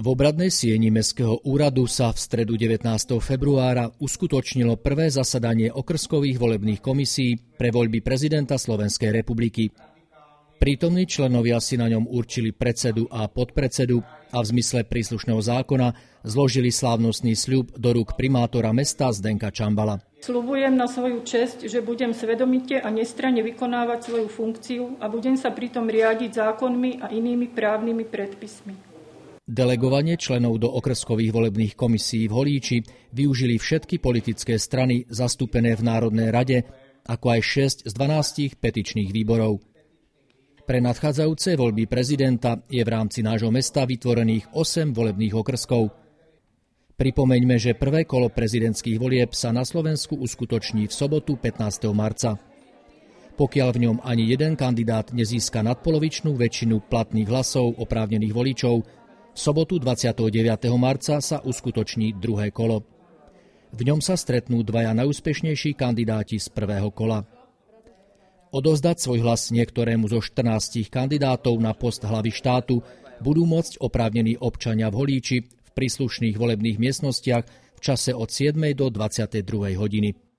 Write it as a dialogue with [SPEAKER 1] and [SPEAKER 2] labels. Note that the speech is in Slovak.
[SPEAKER 1] V obradnej sieni Mestského úradu sa v stredu 19. februára uskutočnilo prvé zasadanie okrskových volebných komisí pre voľby prezidenta Slovenskej republiky. Prítomní členovia si na ňom určili predsedu a podpredsedu a v zmysle príslušného zákona zložili slávnostný sľub do rúk primátora mesta Zdenka Čambala.
[SPEAKER 2] Sľubujem na svoju čest, že budem svedomite a nestranne vykonávať svoju funkciu a budem sa pritom riadiť zákonmi a inými právnymi predpismi.
[SPEAKER 1] Delegovanie členov do okreskových volebných komisí v Holíči využili všetky politické strany zastúpené v Národnej rade, ako aj 6 z 12 petičných výborov. Pre nadchádzajúce voľby prezidenta je v rámci nášho mesta vytvorených 8 volebných okrskov. Pripomeňme, že prvé kolo prezidentských volieb sa na Slovensku uskutoční v sobotu 15. marca. Pokiaľ v ňom ani jeden kandidát nezíska nadpolovičnú väčšinu platných hlasov oprávnených voličov, sobotu 29. marca sa uskutoční druhé kolo. V ňom sa stretnú dvaja najúspešnejší kandidáti z prvého kola. Odozdať svoj hlas niektorému zo 14 kandidátov na post hlavy štátu budú môcť oprávnení občania v Holíči v príslušných volebných miestnostiach v čase od 7. do 22. hodiny.